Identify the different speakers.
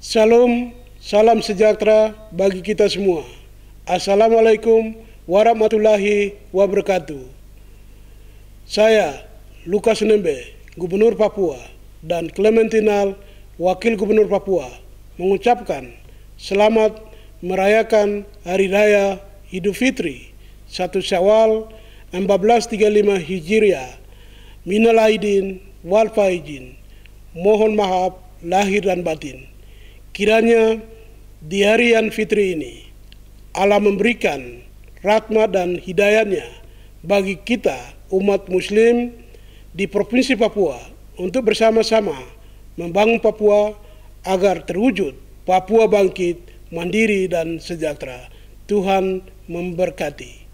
Speaker 1: Shalom, salam sejahtera bagi kita semua. Assalamualaikum warahmatullahi wabarakatuh. Saya Lukas Nembe, Gubernur Papua, dan Clementinal, Wakil Gubernur Papua, mengucapkan selamat merayakan Hari Raya Idul Fitri 1 Syawal 1435 Hijriah. Minal Aidin, Wal Faizin. Mohon maaf lahir dan batin. Kiranya di hari yang fitri ini, Allah memberikan rahmat dan hidayahnya bagi kita umat muslim di Provinsi Papua untuk bersama-sama membangun Papua agar terwujud Papua bangkit, mandiri dan sejahtera. Tuhan memberkati.